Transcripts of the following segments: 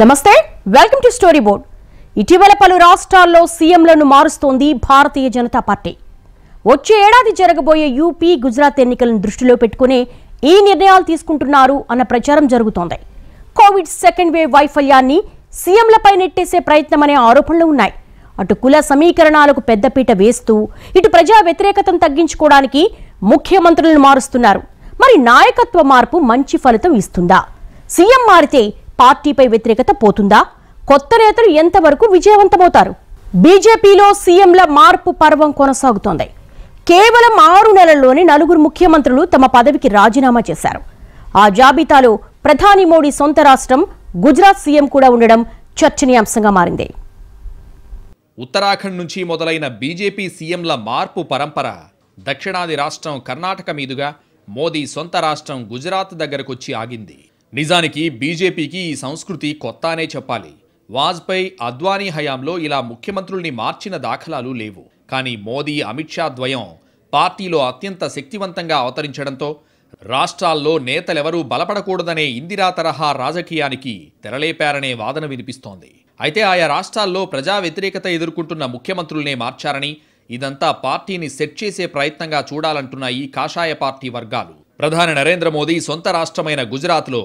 నమస్తే welcome to story board ఇటీవల పలు రాష్ట్రాల్లో సీఎంలను మారుస్తోంది భారతీయ జనతా పార్టీ వచ్చే ఏడాది జరగబోయే యూపీ గుజరాత్ ఎన్నికలను దృష్టిలో పెట్టుకునే ఈ నిర్ణయాలు తీసుకుంటున్నారు అన్న ప్రచారం జరుగుతోంది కోవిడ్ సెకండ్ వేవ్ వైఫల్యాన్ని సీఎంలపై నెట్టేసే ప్రయత్నమనే ఆరోపణలు ఉన్నాయి అటు కుల సమీకరణాలకు పెద్దపీట వేస్తూ ఇటు ప్రజా వ్యతిరేకతను తగ్గించుకోవడానికి ముఖ్యమంత్రులను మారుస్తున్నారు మరి నాయకత్వ మార్పు మంచి ఫలితం ఇస్తుందా సీఎం మారితే పార్టీపై వ్యతిరేకత పోతుందా కొత్త నేతలు ఎంతవరకు విజయవంతమవుతారు బీజేపీలో సీఎంల మార్పు పర్వం కొనసాగుతోంది కేవలం ఆరు నెలల్లోనే నలుగురు ముఖ్యమంత్రులు తమ పదవికి రాజీనామా చేశారు ఆ జాబితాలో ప్రధాని మోడీ సొంత రాష్ట్రం గుజరాత్ సీఎం కూడా ఉండడం చర్చనీయాంశంగా మారింది ఉత్తరాఖండ్ నుంచి మొదలైన బీజేపీ సీఎంల మార్పు పరంపర దక్షిణాది రాష్ట్రం కర్ణాటక మీదుగా మోదీ సొంత రాష్ట్రం గుజరాత్ దగ్గరకొచ్చి ఆగింది నిజానికి బీజేపీకి ఈ సంస్కృతి కొత్త అనే చెప్పాలి వాజ్పేయి అద్వానీ హయాంలో ఇలా ముఖ్యమంత్రుల్ని మార్చిన దాఖలాలు లేవు కానీ మోదీ అమిత్ షా ద్వయం పార్టీలో అత్యంత శక్తివంతంగా అవతరించడంతో రాష్ట్రాల్లో నేతలెవరూ బలపడకూడదనే ఇందిరా తరహా రాజకీయానికి తెరలేపారనే వాదన వినిపిస్తోంది అయితే ఆయా రాష్ట్రాల్లో ప్రజా వ్యతిరేకత ఎదుర్కొంటున్న ముఖ్యమంత్రుల్నే మార్చారని ఇదంతా పార్టీని సెట్ చేసే ప్రయత్నంగా చూడాలంటున్నాయి కాషాయ పార్టీ వర్గాలు ప్రధాని నరేంద్ర మోదీ సొంత రాష్ట్రమైన గుజరాత్లో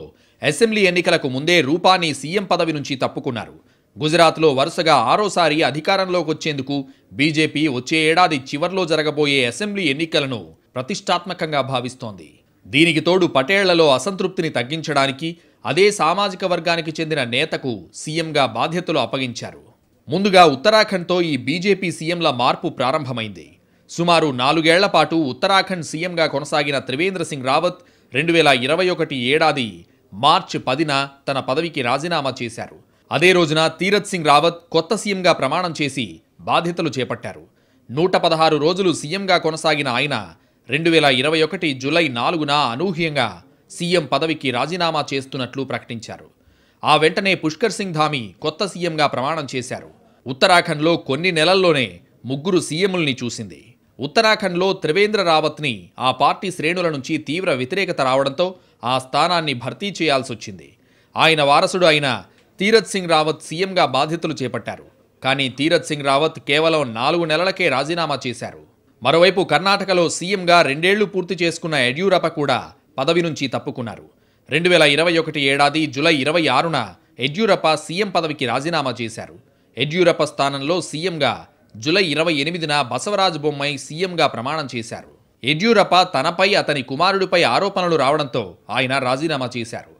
అసెంబ్లీ ఎన్నికలకు ముందే రూపాని సీఎం పదవి నుంచి తప్పుకున్నారు గుజరాత్లో వరుసగా ఆరోసారి అధికారంలోకి వచ్చేందుకు బీజేపీ వచ్చే ఏడాది చివర్లో జరగబోయే అసెంబ్లీ ఎన్నికలను ప్రతిష్టాత్మకంగా భావిస్తోంది దీనికి తోడు పటేళ్లలో అసంతృప్తిని తగ్గించడానికి అదే సామాజిక వర్గానికి చెందిన నేతకు సీఎంగా బాధ్యతలు అప్పగించారు ముందుగా ఉత్తరాఖండ్తో ఈ బీజేపీ సీఎంల మార్పు ప్రారంభమైంది సుమారు నాలుగేళ్ల పాటు ఉత్తరాఖండ్ సీఎంగా కొనసాగిన త్రివేంద్ర సింగ్ రావత్ రెండు వేల ఇరవై ఒకటి ఏడాది మార్చి పదిన తన పదవికి రాజీనామా చేశారు అదే రోజున తీరత్ సింగ్ రావత్ కొత్త సీఎంగా ప్రమాణం చేసి బాధ్యతలు చేపట్టారు నూట పదహారు రోజులు సీఎంగా కొనసాగిన ఆయన రెండు వేల ఇరవై ఒకటి జులై నాలుగున అనూహ్యంగా సీఎం పదవికి రాజీనామా చేస్తున్నట్లు ప్రకటించారు ఆ వెంటనే పుష్కర్ సింగ్ ధామి కొత్త సీఎంగా ప్రమాణం చేశారు ఉత్తరాఖండ్లో కొన్ని నెలల్లోనే ముగ్గురు సీఎంల్ని చూసింది ఉత్తరాఖండ్లో త్రివేంద్ర రావత్ని ఆ పార్టీ శ్రేణుల నుంచి తీవ్ర వ్యతిరేకత రావడంతో ఆ స్థానాన్ని భర్తీ చేయాల్సి వచ్చింది ఆయన వారసుడు అయిన తీరత్ సింగ్ రావత్ సీఎంగా బాధ్యతలు చేపట్టారు కానీ తీరత్ సింగ్ రావత్ కేవలం నాలుగు నెలలకే రాజీనామా చేశారు మరోవైపు కర్ణాటకలో సీఎంగా రెండేళ్లు పూర్తి చేసుకున్న యడ్యూరప్ప కూడా పదవి నుంచి తప్పుకున్నారు రెండు వేల ఇరవై ఒకటి ఏడాది జులై ఇరవై ఆరున యడ్యూరప్ప సీఎం పదవికి రాజీనామా చేశారు యడ్యూరప్ప స్థానంలో సీఎంగా జులై ఇరవై ఎనిమిదిన బసవరాజు బొమ్మై సీఎంగా ప్రమాణం చేశారు యడ్యూరప్ప తనపై అతని కుమారుడిపై ఆరోపణలు రావడంతో ఆయన రాజీనామా చేశారు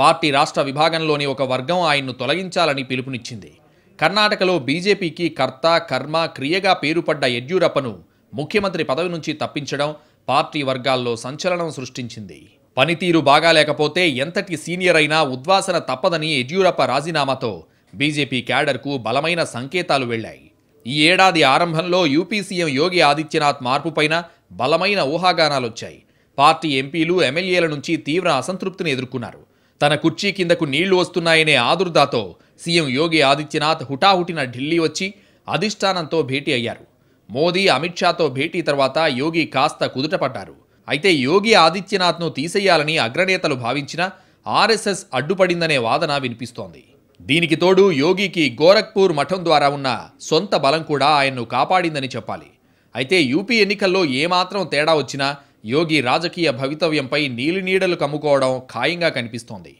పార్టీ రాష్ట్ర విభాగంలోని ఒక వర్గం ఆయన్ను తొలగించాలని పిలుపునిచ్చింది కర్ణాటకలో బీజేపీకి కర్త కర్మ క్రియగా పేరుపడ్డ యడ్యూరప్పను ముఖ్యమంత్రి పదవి నుంచి తప్పించడం పార్టీ వర్గాల్లో సంచలనం సృష్టించింది పనితీరు బాగాలేకపోతే ఎంతటి సీనియర్ అయినా ఉద్వాసన తప్పదని యడ్యూరప్ప రాజీనామాతో బీజేపీ క్యాడర్కు బలమైన సంకేతాలు వెళ్లాయి ఈ ఏడాది ఆరంభంలో యూపీ సీఎం యోగి ఆదిత్యనాథ్ మార్పుపైన బలమైన ఊహాగానాలొచ్చాయి పార్టీ ఎంపీలు ఎమ్మెల్యేల నుంచి తీవ్ర అసంతృప్తిని ఎదుర్కొన్నారు తన కుర్చీ కిందకు నీళ్లు వస్తున్నాయనే ఆదుర్దాతో సీఎం యోగి ఆదిత్యనాథ్ హుటాహుటిన ఢిల్లీ వచ్చి అధిష్టానంతో భేటీ అయ్యారు మోదీ అమిత్ షాతో భేటీ తర్వాత యోగి కాస్త కుదుటపడ్డారు అయితే యోగి ఆదిత్యనాథ్ను తీసేయాలని అగ్రనేతలు భావించిన ఆర్ఎస్ఎస్ అడ్డుపడిందనే వాదన వినిపిస్తోంది దీనికి తోడు యోగికి గోరఖ్పూర్ మఠం ద్వారా ఉన్న సొంత బలం కూడా ఆయన్ను కాపాడిందని చెప్పాలి అయితే యూపీ ఎన్నికల్లో ఏమాత్రం తేడా వచ్చినా యోగి రాజకీయ భవితవ్యంపై నీలినీడలు కమ్ముకోవడం ఖాయంగా కనిపిస్తోంది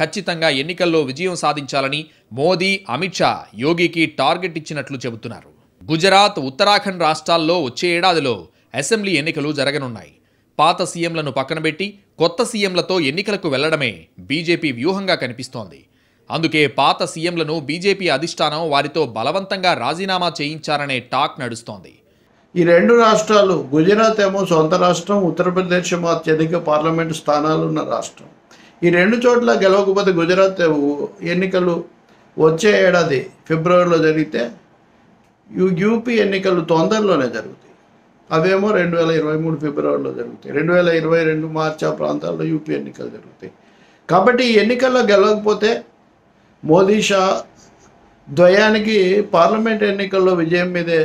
ఖచ్చితంగా ఎన్నికల్లో విజయం సాధించాలని మోదీ అమిత్ షా యోగికి టార్గెట్ ఇచ్చినట్లు చెబుతున్నారు గుజరాత్ ఉత్తరాఖండ్ రాష్ట్రాల్లో వచ్చే ఏడాదిలో అసెంబ్లీ ఎన్నికలు జరగనున్నాయి పాత సీఎంలను పక్కనబెట్టి కొత్త సీఎంలతో ఎన్నికలకు వెళ్లడమే బీజేపీ వ్యూహంగా కనిపిస్తోంది అందుకే పాత సీఎంలను బీజేపీ అధిష్టానం వారితో బలవంతంగా రాజీనామా చేయించారనే టాక్ నడుస్తోంది ఈ రెండు రాష్ట్రాలు గుజరాత్ ఏమో సొంత రాష్ట్రం ఉత్తరప్రదేశ్ ఏమో అత్యధిక పార్లమెంటు స్థానాలు ఉన్న రాష్ట్రం ఈ రెండు చోట్ల గెలవకపోతే గుజరాత్ ఎన్నికలు వచ్చే ఏడాది ఫిబ్రవరిలో జరిగితే యూపీ ఎన్నికలు తొందరలోనే జరుగుతాయి అవేమో రెండు వేల ఇరవై మూడు ఫిబ్రవరిలో జరుగుతాయి రెండు వేల ఇరవై రెండు మార్చి ఆ ప్రాంతాల్లో యూపీ ఎన్నికలు జరుగుతాయి కాబట్టి ఈ ఎన్నికల్లో గెలవకపోతే మోదీ షా ద్వయానికి పార్లమెంట్ ఎన్నికల్లో విజయం మీదే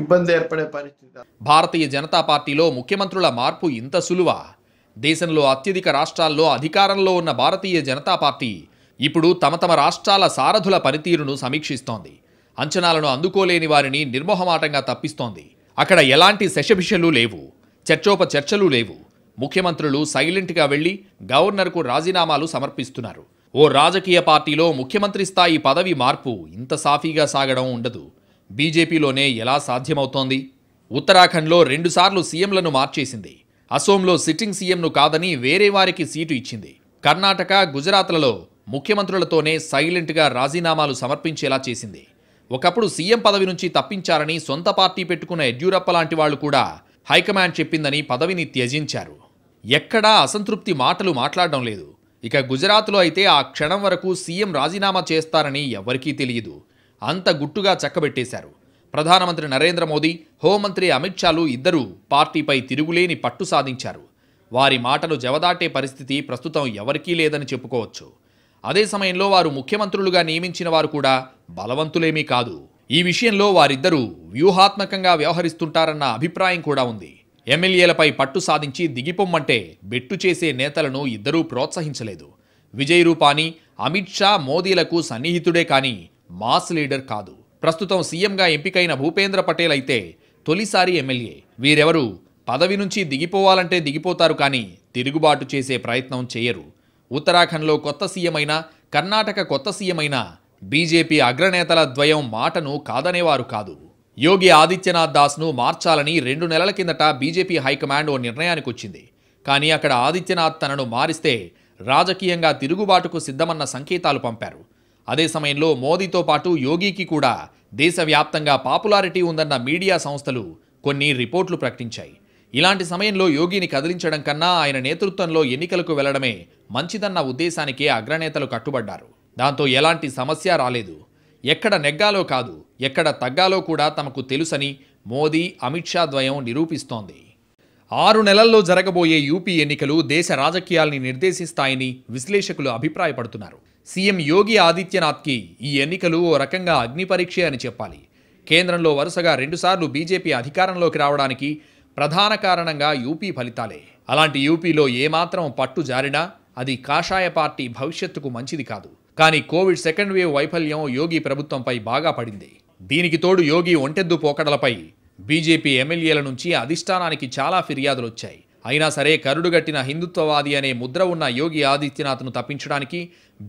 ఇబ్బంది ఏర్పడే పరిస్థితి భారతీయ జనతా పార్టీలో ముఖ్యమంత్రుల మార్పు ఇంత సులువ దేశంలో అత్యధిక రాష్ట్రాల్లో అధికారంలో ఉన్న భారతీయ జనతా పార్టీ ఇప్పుడు తమ తమ రాష్ట్రాల సారథుల పనితీరును సమీక్షిస్తోంది అంచనాలను అందుకోలేని వారిని నిర్మోహమాటంగా తప్పిస్తోంది అక్కడ ఎలాంటి శశభిషలు లేవు చర్చోప చర్చలు లేవు ముఖ్యమంత్రులు సైలెంట్గా వెళ్ళి గవర్నర్కు రాజీనామాలు సమర్పిస్తున్నారు ఓ రాజకీయ పార్టీలో ముఖ్యమంత్రి స్థాయి పదవి మార్పు ఇంత సాఫీగా సాగడం ఉండదు బీజేపీలోనే ఎలా సాధ్యమవుతోంది ఉత్తరాఖండ్లో రెండుసార్లు సీఎంలను మార్చేసింది అసోంలో సిట్టింగ్ సీఎంను కాదని వేరే వారికి సీటు ఇచ్చింది కర్ణాటక గుజరాత్లలో ముఖ్యమంత్రులతోనే సైలెంట్గా రాజీనామాలు సమర్పించేలా చేసింది ఒకప్పుడు సీఎం పదవి నుంచి తప్పించారని సొంత పార్టీ పెట్టుకున్న యడ్యూరప్ప లాంటి వాళ్ళు కూడా హైకమాండ్ చెప్పిందని పదవిని త్యజించారు ఎక్కడా అసంతృప్తి మాటలు మాట్లాడడం లేదు ఇక గుజరాత్లో అయితే ఆ క్షణం వరకు సీఎం రాజీనామా చేస్తారని ఎవరికీ తెలియదు అంత గుట్టుగా చక్కబెట్టేశారు ప్రధానమంత్రి నరేంద్ర మోదీ హోంమంత్రి అమిత్ షాలు ఇద్దరూ పార్టీపై తిరుగులేని పట్టు సాధించారు వారి మాటలు జవదాటే పరిస్థితి ప్రస్తుతం ఎవరికీ లేదని చెప్పుకోవచ్చు అదే సమయంలో వారు ముఖ్యమంత్రులుగా నియమించిన వారు కూడా బలవంతులేమీ కాదు ఈ విషయంలో వారిద్దరూ వ్యూహాత్మకంగా వ్యవహరిస్తుంటారన్న అభిప్రాయం కూడా ఉంది ఎమ్మెల్యేలపై పట్టు సాధించి దిగిపొమ్మంటే బెట్టు చేసే నేతలను ఇద్దరూ ప్రోత్సహించలేదు విజయ్ రూపాని అమిత్ షా మోదీలకు సన్నిహితుడే కానీ మాస్ లీడర్ కాదు ప్రస్తుతం సీఎంగా ఎంపికైన భూపేంద్ర పటేల్ అయితే తొలిసారి ఎమ్మెల్యే వీరెవరు పదవి నుంచి దిగిపోవాలంటే దిగిపోతారు కానీ తిరుగుబాటు చేసే ప్రయత్నం చేయరు ఉత్తరాఖండ్లో కొత్త సీఎమైనా కర్ణాటక కొత్త సీఎమైనా బీజేపీ అగ్రనేతల ద్వయం మాటను కాదనేవారు కాదు యోగి ఆదిత్యనాథ్ దాస్ను మార్చాలని రెండు నెలల కిందట బీజేపీ హైకమాండ్ ఓ నిర్ణయానికి వచ్చింది కానీ అక్కడ ఆదిత్యనాథ్ తనను మారిస్తే రాజకీయంగా తిరుగుబాటుకు సిద్ధమన్న సంకేతాలు పంపారు అదే సమయంలో మోదీతో పాటు యోగికి కూడా దేశవ్యాప్తంగా పాపులారిటీ ఉందన్న మీడియా సంస్థలు కొన్ని రిపోర్ట్లు ప్రకటించాయి ఇలాంటి సమయంలో యోగిని కదిలించడం కన్నా ఆయన నేతృత్వంలో ఎన్నికలకు వెళ్లడమే మంచిదన్న ఉద్దేశానికే అగ్రనేతలు కట్టుబడ్డారు దాంతో ఎలాంటి సమస్య రాలేదు ఎక్కడ నెగ్గాలో కాదు ఎక్కడ తగ్గాలో కూడా తమకు తెలుసని మోదీ అమిత్ షా ద్వయం నిరూపిస్తోంది ఆరు నెలల్లో జరగబోయే యూపీ ఎన్నికలు దేశ రాజకీయాల్ని నిర్దేశిస్తాయని విశ్లేషకులు అభిప్రాయపడుతున్నారు సీఎం యోగి ఆదిత్యనాథ్కి ఈ ఎన్నికలు ఓ రకంగా అగ్నిపరీక్ష అని చెప్పాలి కేంద్రంలో వరుసగా రెండుసార్లు బీజేపీ అధికారంలోకి రావడానికి ప్రధాన కారణంగా యూపీ ఫలితాలే అలాంటి యూపీలో ఏమాత్రం పట్టు జారినా అది కాషాయ పార్టీ భవిష్యత్తుకు మంచిది కాదు కానీ కోవిడ్ సెకండ్ వేవ్ వైఫల్యం యోగి ప్రభుత్వంపై బాగా పడింది దీనికి తోడు యోగి ఒంటెద్దు పోకడలపై బీజేపీ ఎమ్మెల్యేల నుంచి అధిష్టానానికి చాలా ఫిర్యాదులు వచ్చాయి అయినా సరే కరుడుగట్టిన హిందుత్వవాది అనే ముద్ర ఉన్న యోగి ఆదిత్యనాథ్ను తప్పించడానికి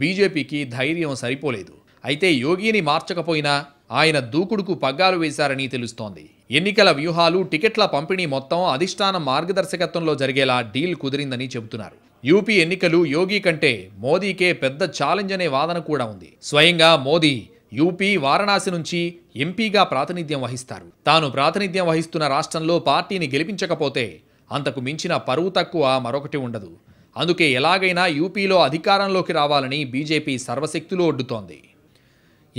బీజేపీకి ధైర్యం సరిపోలేదు అయితే యోగిని మార్చకపోయినా ఆయన దూకుడుకు పగ్గాలు వేశారని తెలుస్తోంది ఎన్నికల వ్యూహాలు టికెట్ల పంపిణీ మొత్తం అధిష్టానం మార్గదర్శకత్వంలో జరిగేలా డీల్ కుదిరిందని చెబుతున్నారు యూపీ ఎన్నికలు యోగి కంటే మోదీకే పెద్ద ఛాలెంజ్ అనే వాదన కూడా ఉంది స్వయంగా మోదీ యూపీ వారణాసి నుంచి ఎంపీగా ప్రాతినిధ్యం వహిస్తారు తాను ప్రాతినిధ్యం వహిస్తున్న రాష్ట్రంలో పార్టీని గెలిపించకపోతే అంతకు మించిన పరువు తక్కువ మరొకటి ఉండదు అందుకే ఎలాగైనా యూపీలో అధికారంలోకి రావాలని బీజేపీ సర్వశక్తులు ఒడ్డుతోంది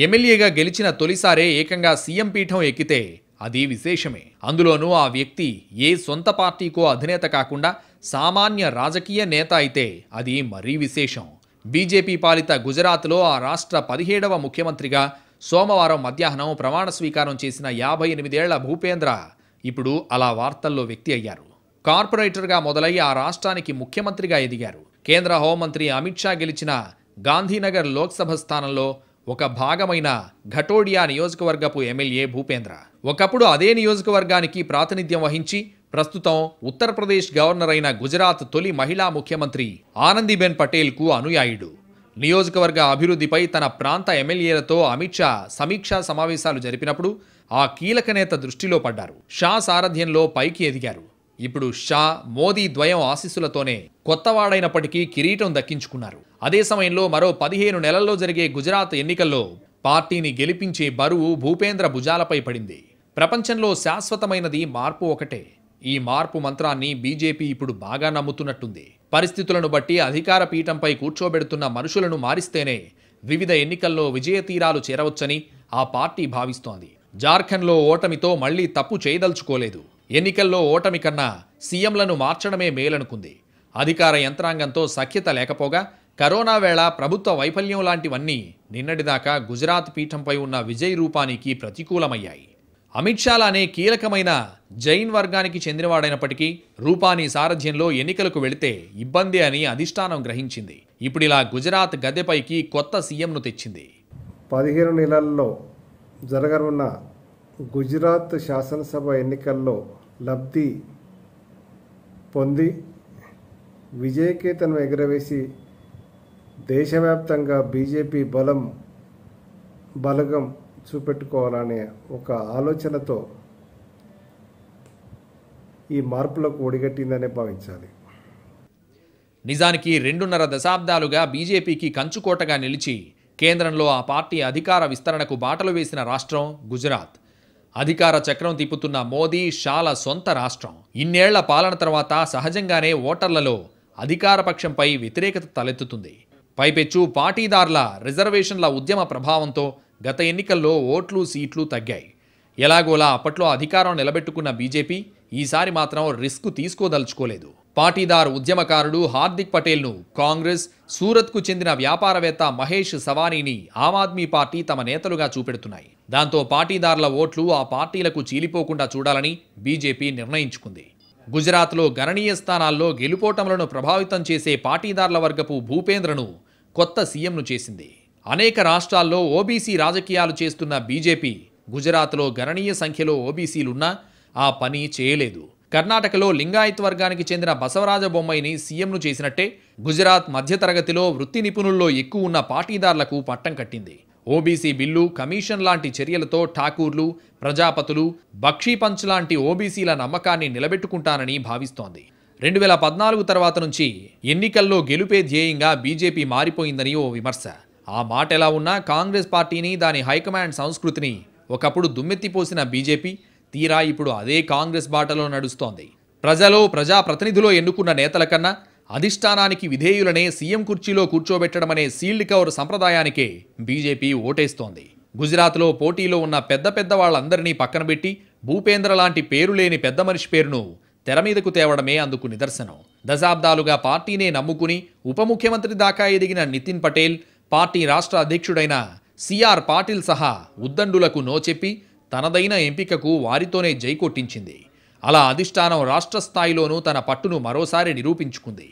ఎమ్మెల్యేగా గెలిచిన తొలిసారే ఏకంగా సీఎం పీఠం ఎక్కితే అది విశేషమే అందులోనూ ఆ వ్యక్తి ఏ సొంత పార్టీకో అధినేత కాకుండా సామాన్య రాజకీయ నేత అయితే అది మరీ విశేషం బీజేపీ పాలిత గుజరాత్లో ఆ రాష్ట్ర పదిహేడవ ముఖ్యమంత్రిగా సోమవారం మధ్యాహ్నం ప్రమాణ స్వీకారం చేసిన యాభై ఎనిమిదేళ్ల భూపేంద్ర ఇప్పుడు అలా వార్తల్లో వ్యక్తి అయ్యారు కార్పొరేటర్గా మొదలై ఆ రాష్ట్రానికి ముఖ్యమంత్రిగా ఎదిగారు కేంద్ర హోంమంత్రి అమిత్ షా గెలిచిన గాంధీనగర్ లోక్సభ స్థానంలో ఒక భాగమైన ఘటోడియా నియోజకవర్గపు ఎమ్మెల్యే భూపేంద్ర ఒకప్పుడు అదే నియోజకవర్గానికి ప్రాతినిధ్యం వహించి ప్రస్తుతం ఉత్తరప్రదేశ్ గవర్నర్ అయిన గుజరాత్ తొలి మహిళా ముఖ్యమంత్రి ఆనందీబెన్ పటేల్కు అనుయాయుడు నియోజకవర్గ అభివృద్ధిపై తన ప్రాంత ఎమ్మెల్యేలతో అమిత్ షా సమీక్షా సమావేశాలు జరిపినప్పుడు ఆ కీలక నేత దృష్టిలో పడ్డారు షా సారథ్యంలో పైకి ఎదిగారు ఇప్పుడు షా మోదీ ద్వయం ఆశీస్సులతోనే కొత్తవాడైనప్పటికీ కిరీటం దక్కించుకున్నారు అదే సమయంలో మరో పదిహేను నెలల్లో జరిగే గుజరాత్ ఎన్నికల్లో పార్టీని గెలిపించే బరువు భూపేంద్ర భుజాలపై పడింది ప్రపంచంలో శాశ్వతమైనది మార్పు ఒకటే ఈ మార్పు మంత్రాన్ని బీజేపీ ఇప్పుడు బాగా నమ్ముతున్నట్టుంది పరిస్థితులను బట్టి అధికార పీఠంపై కూర్చోబెడుతున్న మనుషులను మారిస్తేనే వివిధ ఎన్నికల్లో విజయతీరాలు చేరవచ్చని ఆ పార్టీ భావిస్తోంది జార్ఖండ్లో ఓటమితో మళ్లీ తప్పు చేయదలుచుకోలేదు ఎన్నికల్లో ఓటమి కన్నా సీఎంలను మార్చడమే మేలనుకుంది అధికార యంత్రాంగంతో సఖ్యత లేకపోగా కరోనా వేళ ప్రభుత్వ వైఫల్యం లాంటివన్నీ నిన్నటిదాకా గుజరాత్ పీఠంపై ఉన్న విజయ్ రూపానికి ప్రతికూలమయ్యాయి అమిత్ లానే కీలకమైన జైన్ వర్గానికి చెందినవాడైనప్పటికీ రూపాని సారథ్యంలో ఎన్నికలకు వెళితే ఇబ్బంది అని అధిష్టానం గ్రహించింది ఇప్పుడు ఇలా గుజరాత్ గద్దెపైకి కొత్త సీఎంను తెచ్చింది పదిహేను నెలల్లో జరగనున్న గుజరాత్ శాసనసభ ఎన్నికల్లో లబ్ధి పొంది విజయకేతను ఎగురవేసి దేశవ్యాప్తంగా బీజేపీ బలం బలగం చూపెట్టుకోవాలనే ఒక ఆలోచనతో ఈ మార్పులకు ఒడిగట్టిందనే భావించాలి నిజానికి రెండున్నర దశాబ్దాలుగా బీజేపీకి కంచుకోటగా నిలిచి కేంద్రంలో ఆ పార్టీ అధికార విస్తరణకు బాటలు వేసిన రాష్ట్రం గుజరాత్ అధికార చక్రం తిప్పుతున్న మోదీ షాల సొంత రాష్ట్రం ఇన్నేళ్ల పాలన తర్వాత సహజంగానే ఓటర్లలో అధికార పక్షంపై వ్యతిరేకత తలెత్తుతుంది పైపెచ్చు పాటీదారుల రిజర్వేషన్ల ఉద్యమ ప్రభావంతో గత ఎన్నికల్లో ఓట్లు సీట్లు తగ్గాయి ఎలాగోలా అప్పట్లో అధికారం నిలబెట్టుకున్న బీజేపీ ఈసారి మాత్రం రిస్క్ తీసుకోదలుచుకోలేదు పాటీదారు ఉద్యమకారుడు హార్దిక్ పటేల్ను కాంగ్రెస్ సూరత్కు చెందిన వ్యాపారవేత్త మహేష్ సవానీని ఆమ్ ఆద్మీ పార్టీ తమ నేతలుగా చూపెడుతున్నాయి దాంతో పాటీదారుల ఓట్లు ఆ పార్టీలకు చీలిపోకుండా చూడాలని బీజేపీ నిర్ణయించుకుంది గుజరాత్లో గణనీయ స్థానాల్లో గెలుపోటములను ప్రభావితం చేసే పాటీదారుల వర్గపు భూపేంద్రను కొత్త సీఎంను చేసింది అనేక రాష్ట్రాల్లో ఓబీసీ రాజకీయాలు చేస్తున్న బీజేపీ గుజరాత్లో గణనీయ సంఖ్యలో ఓబీసీలున్నా ఆ పని చేయలేదు కర్ణాటకలో లింగాయత్ వర్గానికి చెందిన బసవరాజ బొమ్మైని సీఎంను చేసినట్టే గుజరాత్ మధ్యతరగతిలో వృత్తి నిపుణుల్లో ఎక్కువ ఉన్న పాటీదార్లకు పట్టం కట్టింది ఓబీసీ బిల్లు కమిషన్ లాంటి చర్యలతో ఠాకూర్లు ప్రజాపతులు బక్షీపంచ్ లాంటి ఓబీసీల నమ్మకాన్ని నిలబెట్టుకుంటానని భావిస్తోంది రెండు వేల పద్నాలుగు తర్వాత నుంచి ఎన్నికల్లో గెలుపే ధ్యేయంగా బీజేపీ మారిపోయిందని ఓ విమర్శ ఆ మాట ఎలా ఉన్నా కాంగ్రెస్ పార్టీని దాని హైకమాండ్ సంస్కృతిని ఒకప్పుడు దుమ్మెత్తిపోసిన బీజేపీ తీరా ఇప్పుడు అదే కాంగ్రెస్ బాటలో నడుస్తోంది ప్రజలో ప్రజాప్రతినిధులు ఎన్నుకున్న నేతల కన్నా అధిష్టానానికి విధేయులనే సీఎం కుర్చీలో కూర్చోబెట్టడం అనే సీల్డ్ కవర్ సంప్రదాయానికే బీజేపీ ఓటేస్తోంది గుజరాత్లో పోటీలో ఉన్న పెద్ద పెద్ద వాళ్ళందరినీ పక్కనబెట్టి భూపేంద్ర లాంటి పేరు లేని పెద్ద మనిషి పేరును తెర మీదకు తేవడమే అందుకు నిదర్శనం దశాబ్దాలుగా పార్టీనే నమ్ముకుని ఉప ముఖ్యమంత్రి దాకా ఎదిగిన నితిన్ పటేల్ పార్టీ రాష్ట్ర అధ్యక్షుడైన సిఆర్ పాటిల్ సహా ఉద్దండులకు నో చెప్పి తనదైన ఎంపికకు వారితోనే జై కొట్టించింది అలా అధిష్టానం రాష్ట్ర స్థాయిలోనూ తన పట్టును మరోసారి నిరూపించుకుంది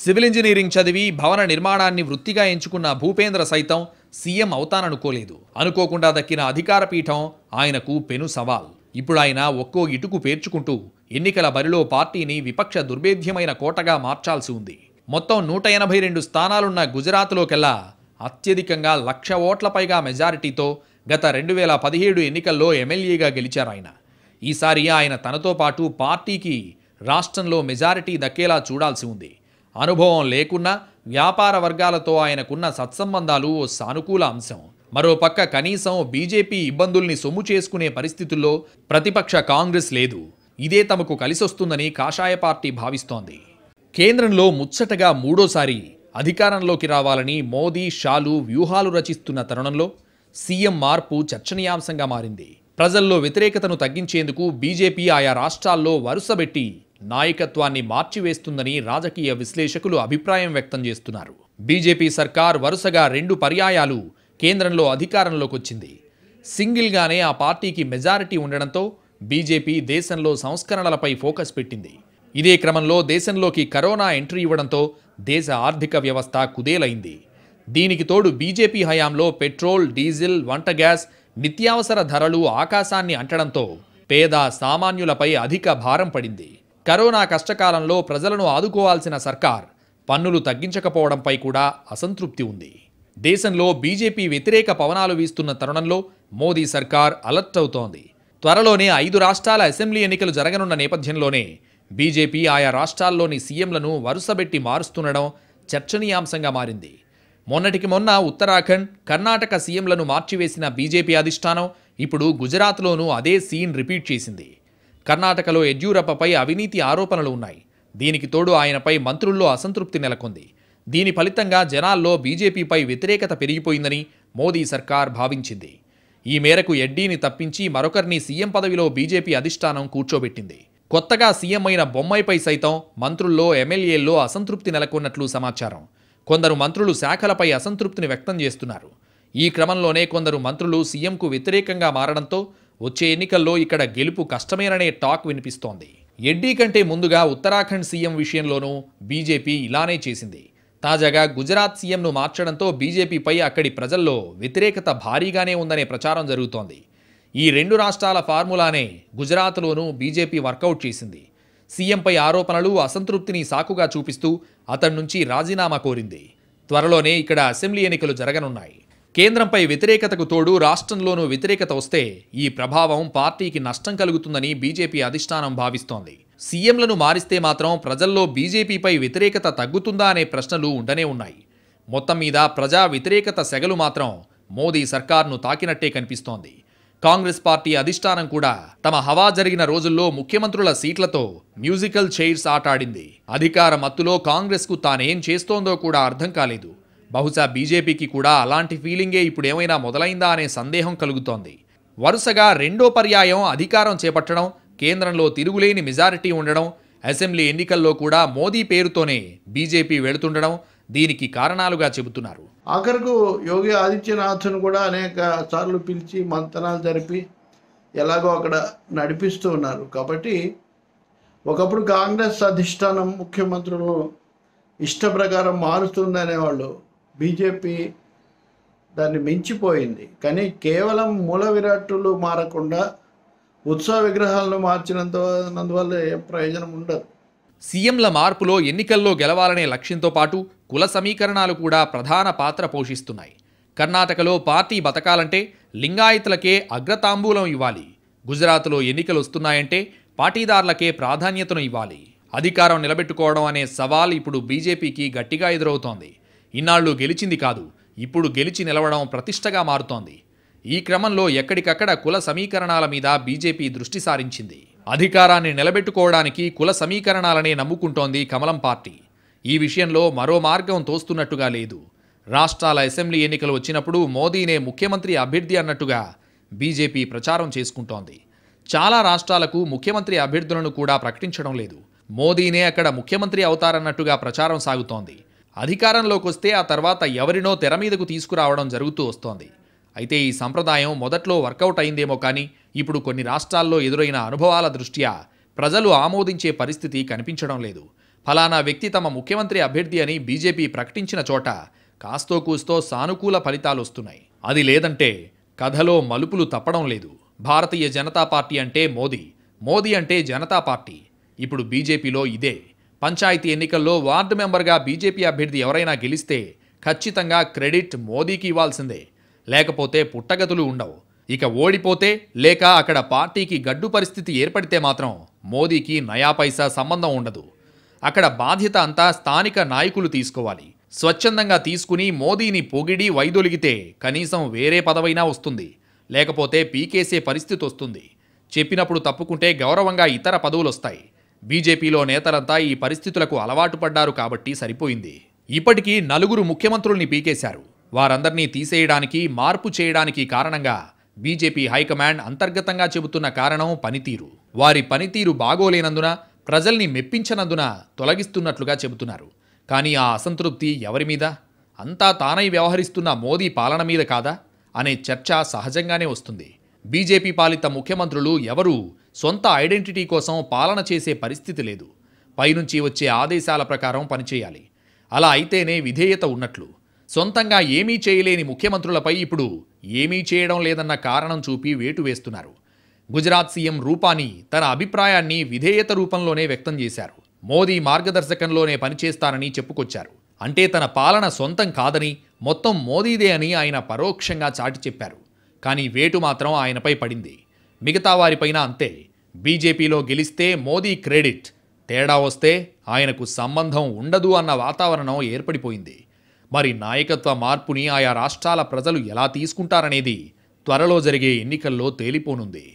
సివిల్ ఇంజనీరింగ్ చదివి భవన నిర్మాణాన్ని వృత్తిగా ఎంచుకున్న భూపేంద్ర సైతం సీఎం అవుతాననుకోలేదు అనుకోకుండా దక్కిన అధికార పీఠం ఆయనకు పెను సవాల్ ఇప్పుడు ఆయన ఒక్కో ఇటుకు పేర్చుకుంటూ ఎన్నికల బరిలో పార్టీని విపక్ష దుర్భేద్యమైన కోటగా మార్చాల్సి ఉంది మొత్తం నూట ఎనభై రెండు స్థానాలున్న గుజరాత్లోకెల్లా అత్యధికంగా లక్ష ఓట్లపైగా మెజారిటీతో గత రెండు వేల పదిహేడు ఎన్నికల్లో ఎమ్మెల్యేగా గెలిచారు ఆయన ఈసారి ఆయన తనతో పాటు పార్టీకి రాష్ట్రంలో మెజారిటీ దక్కేలా చూడాల్సి ఉంది అనుభవం లేకున్నా వ్యాపార వర్గాలతో ఆయనకున్న సత్సంబంధాలు ఓ సానుకూల అంశం మరోపక్క కనీసం బీజేపీ ఇబ్బందుల్ని సొమ్ము చేసుకునే పరిస్థితుల్లో ప్రతిపక్ష కాంగ్రెస్ లేదు ఇదే తమకు కలిసొస్తుందని కాషాయ పార్టీ భావిస్తోంది కేంద్రంలో ముచ్చటగా మూడోసారి అధికారంలోకి రావాలని మోదీ షాలు వ్యూహాలు రచిస్తున్న తరుణంలో సీఎం మార్పు చర్చనీయాంశంగా మారింది ప్రజల్లో వ్యతిరేకతను తగ్గించేందుకు బీజేపీ ఆయా రాష్ట్రాల్లో వరుసబెట్టి నాయకత్వాన్ని మార్చివేస్తుందని రాజకీయ విశ్లేషకులు అభిప్రాయం వ్యక్తం చేస్తున్నారు బీజేపీ సర్కార్ వరుసగా రెండు పర్యాయాలు కేంద్రంలో అధికారంలోకొచ్చింది సింగిల్గానే ఆ పార్టీకి మెజారిటీ ఉండడంతో బీజేపీ దేశంలో సంస్కరణలపై ఫోకస్ పెట్టింది ఇదే క్రమంలో దేశంలోకి కరోనా ఎంట్రీ ఇవ్వడంతో దేశ ఆర్థిక వ్యవస్థ కుదేలైంది దీనికి తోడు బీజేపీ హయాంలో పెట్రోల్ డీజిల్ వంట గ్యాస్ నిత్యావసర ధరలు ఆకాశాన్ని అంటడంతో పేద సామాన్యులపై అధిక భారం పడింది కరోనా కష్టకాలంలో ప్రజలను ఆదుకోవాల్సిన సర్కార్ పన్నులు తగ్గించకపోవడంపై కూడా అసంతృప్తి ఉంది దేశంలో బీజేపీ వ్యతిరేక పవనాలు వీస్తున్న తరుణంలో మోదీ సర్కార్ అలర్ట్ అవుతోంది త్వరలోనే ఐదు రాష్ట్రాల అసెంబ్లీ ఎన్నికలు జరగనున్న నేపథ్యంలోనే బీజేపీ ఆయా రాష్ట్రాల్లోని సీఎంలను వరుసబెట్టి మారుస్తుండడం చర్చనీయాంశంగా మారింది మొన్నటికి మొన్న ఉత్తరాఖండ్ కర్ణాటక సీఎంలను మార్చివేసిన బీజేపీ అధిష్టానం ఇప్పుడు గుజరాత్లోనూ అదే సీన్ రిపీట్ చేసింది కర్ణాటకలో యడ్యూరప్పపై అవినీతి ఆరోపణలు ఉన్నాయి దీనికి తోడు ఆయనపై మంత్రుల్లో అసంతృప్తి నెలకొంది దీని ఫలితంగా జనాల్లో బీజేపీపై వ్యతిరేకత పెరిగిపోయిందని మోదీ సర్కార్ భావించింది ఈ మేరకు ఎడ్డీని తప్పించి మరొకరిని సీఎం పదవిలో బీజేపీ అధిష్టానం కూర్చోబెట్టింది కొత్తగా సీఎం అయిన బొమ్మైపై సైతం మంత్రుల్లో ఎమ్మెల్యేల్లో అసంతృప్తి నెలకొన్నట్లు సమాచారం కొందరు మంత్రులు శాఖలపై అసంతృప్తిని వ్యక్తం చేస్తున్నారు ఈ క్రమంలోనే కొందరు మంత్రులు సీఎంకు వ్యతిరేకంగా మారడంతో వచ్చే ఎన్నికల్లో ఇక్కడ గెలుపు కష్టమేననే టాక్ వినిపిస్తోంది ఎడ్డీ కంటే ముందుగా ఉత్తరాఖండ్ సీఎం విషయంలోనూ బీజేపీ ఇలానే చేసింది తాజాగా గుజరాత్ సీఎంను మార్చడంతో బీజేపీపై అక్కడి ప్రజల్లో వ్యతిరేకత భారీగానే ఉందనే ప్రచారం జరుగుతోంది ఈ రెండు రాష్ట్రాల ఫార్ములానే గుజరాత్లోనూ బీజేపీ వర్కౌట్ చేసింది సీఎంపై ఆరోపణలు అసంతృప్తిని సాకుగా చూపిస్తూ అతడి నుంచి రాజీనామా కోరింది త్వరలోనే ఇక్కడ అసెంబ్లీ ఎన్నికలు జరగనున్నాయి కేంద్రంపై వ్యతిరేకతకు తోడు రాష్ట్రంలోనూ వ్యతిరేకత వస్తే ఈ ప్రభావం పార్టీకి నష్టం కలుగుతుందని బీజేపీ అధిష్టానం భావిస్తోంది సీఎంలను మారిస్తే మాత్రం ప్రజల్లో బీజేపీపై వ్యతిరేకత తగ్గుతుందా అనే ప్రశ్నలు ఉండనే ఉన్నాయి మొత్తం మీద ప్రజా వ్యతిరేకత సెగలు మాత్రం మోదీ సర్కార్ను తాకినట్టే కనిపిస్తోంది కాంగ్రెస్ పార్టీ అధిష్టానం కూడా తమ హవా జరిగిన రోజుల్లో ముఖ్యమంత్రుల సీట్లతో మ్యూజికల్ చైర్స్ ఆటాడింది అధికార మత్తులో కాంగ్రెస్కు తానేం చేస్తోందో కూడా అర్థం కాలేదు బహుశా బీజేపీకి కూడా అలాంటి ఫీలింగే ఇప్పుడేమైనా మొదలైందా అనే సందేహం కలుగుతోంది వరుసగా రెండో పర్యాయం అధికారం చేపట్టడం కేంద్రంలో తిరుగులేని మెజారిటీ ఉండడం అసెంబ్లీ ఎన్నికల్లో కూడా మోదీ పేరుతోనే బీజేపీ వెళుతుండడం దీనికి కారణాలుగా చెబుతున్నారు ఆఖరుకు యోగి ఆదిత్యనాథ్ను కూడా అనేక సార్లు పిలిచి మంతనాలు జరిపి ఎలాగో అక్కడ నడిపిస్తూ ఉన్నారు కాబట్టి ఒకప్పుడు కాంగ్రెస్ అధిష్టానం ముఖ్యమంత్రులను ఇష్ట ప్రకారం మారుస్తుందనేవాళ్ళు బీజేపీ దాన్ని మించిపోయింది కానీ కేవలం మూల విరాట్టులు మారకుండా ఉత్సవ విగ్రహాలను మార్చినంత వల్ల ఏం ప్రయోజనం ఉండదు సీఎంల మార్పులో ఎన్నికల్లో గెలవాలనే లక్ష్యంతో పాటు కుల సమీకరణాలు కూడా ప్రధాన పాత్ర పోషిస్తున్నాయి కర్ణాటకలో పార్టీ బతకాలంటే లింగాయతులకే అగ్రతాంబూలం ఇవ్వాలి గుజరాత్లో ఎన్నికలు వస్తున్నాయంటే పాటీదారులకే ప్రాధాన్యతను ఇవ్వాలి అధికారం నిలబెట్టుకోవడం అనే సవాల్ ఇప్పుడు బీజేపీకి గట్టిగా ఎదురవుతోంది ఇన్నాళ్ళు గెలిచింది కాదు ఇప్పుడు గెలిచి నిలవడం ప్రతిష్టగా మారుతోంది ఈ క్రమంలో ఎక్కడికక్కడ కుల సమీకరణాల మీద బీజేపీ దృష్టి సారించింది అధికారాన్ని నిలబెట్టుకోవడానికి కుల సమీకరణాలనే నమ్ముకుంటోంది కమలం పార్టీ ఈ విషయంలో మరో మార్గం తోస్తున్నట్టుగా లేదు రాష్ట్రాల అసెంబ్లీ ఎన్నికలు వచ్చినప్పుడు మోదీనే ముఖ్యమంత్రి అభ్యర్థి అన్నట్టుగా బీజేపీ ప్రచారం చేసుకుంటోంది చాలా రాష్ట్రాలకు ముఖ్యమంత్రి అభ్యర్థులను కూడా ప్రకటించడం లేదు మోదీనే అక్కడ ముఖ్యమంత్రి అవుతారన్నట్టుగా ప్రచారం సాగుతోంది అధికారంలోకి వస్తే ఆ తర్వాత ఎవరినో తెర మీదకు తీసుకురావడం జరుగుతూ వస్తోంది అయితే ఈ సంప్రదాయం మొదట్లో వర్కౌట్ అయిందేమో కానీ ఇప్పుడు కొన్ని రాష్ట్రాల్లో ఎదురైన అనుభవాల దృష్ట్యా ప్రజలు ఆమోదించే పరిస్థితి కనిపించడం లేదు ఫలానా వ్యక్తి తమ ముఖ్యమంత్రి అభ్యర్థి అని బీజేపీ ప్రకటించిన చోట కాస్తో కూస్తో సానుకూల ఫలితాలు వస్తున్నాయి అది లేదంటే కథలో మలుపులు తప్పడం లేదు భారతీయ జనతా పార్టీ అంటే మోదీ మోదీ అంటే జనతా పార్టీ ఇప్పుడు బీజేపీలో ఇదే పంచాయతీ ఎన్నికల్లో వార్డు మెంబర్గా బీజేపీ అభ్యర్థి ఎవరైనా గెలిస్తే ఖచ్చితంగా క్రెడిట్ మోదీకి ఇవ్వాల్సిందే లేకపోతే పుట్టగతులు ఉండవు ఇక ఓడిపోతే లేక అక్కడ పార్టీకి గడ్డు పరిస్థితి ఏర్పడితే మాత్రం మోదీకి నయా పైసా సంబంధం ఉండదు అక్కడ బాధ్యత అంతా స్థానిక నాయకులు తీసుకోవాలి స్వచ్ఛందంగా తీసుకుని మోదీని పొగిడి వైదొలిగితే కనీసం వేరే పదవైనా వస్తుంది లేకపోతే పీకేసే పరిస్థితి వస్తుంది చెప్పినప్పుడు తప్పుకుంటే గౌరవంగా ఇతర పదవులు వస్తాయి బీజేపీలో నేతలంతా ఈ పరిస్థితులకు అలవాటు పడ్డారు కాబట్టి సరిపోయింది ఇప్పటికీ నలుగురు ముఖ్యమంత్రుల్ని పీకేశారు వారందరినీ తీసేయడానికి మార్పు చేయడానికి కారణంగా బీజేపీ హైకమాండ్ అంతర్గతంగా చెబుతున్న కారణం పనితీరు వారి పనితీరు బాగోలేనందున ప్రజల్ని మెప్పించనందున తొలగిస్తున్నట్లుగా చెబుతున్నారు కానీ ఆ అసంతృప్తి ఎవరి మీద అంతా తానై వ్యవహరిస్తున్న మోదీ పాలన మీద కాదా అనే చర్చ సహజంగానే వస్తుంది బీజేపీ పాలిత ముఖ్యమంత్రులు ఎవరూ సొంత ఐడెంటిటీ కోసం పాలన చేసే పరిస్థితి లేదు పైనుంచి వచ్చే ఆదేశాల ప్రకారం పనిచేయాలి అలా అయితేనే విధేయత ఉన్నట్లు సొంతంగా ఏమీ చేయలేని ముఖ్యమంత్రులపై ఇప్పుడు ఏమీ చేయడం లేదన్న కారణం చూపి వేటు వేస్తున్నారు గుజరాత్ సీఎం రూపాని తన అభిప్రాయాన్ని విధేయత రూపంలోనే వ్యక్తం చేశారు మోదీ మార్గదర్శకంలోనే పనిచేస్తానని చెప్పుకొచ్చారు అంటే తన పాలన సొంతం కాదని మొత్తం మోదీదే అని ఆయన పరోక్షంగా చాటి చెప్పారు కానీ వేటు మాత్రం ఆయనపై పడింది మిగతా వారిపైన అంతే బీజేపీలో గెలిస్తే మోదీ క్రెడిట్ తేడా వస్తే ఆయనకు సంబంధం ఉండదు అన్న వాతావరణం ఏర్పడిపోయింది మరి నాయకత్వ మార్పుని ఆయా రాష్ట్రాల ప్రజలు ఎలా తీసుకుంటారనేది త్వరలో జరిగే ఎన్నికల్లో తేలిపోనుంది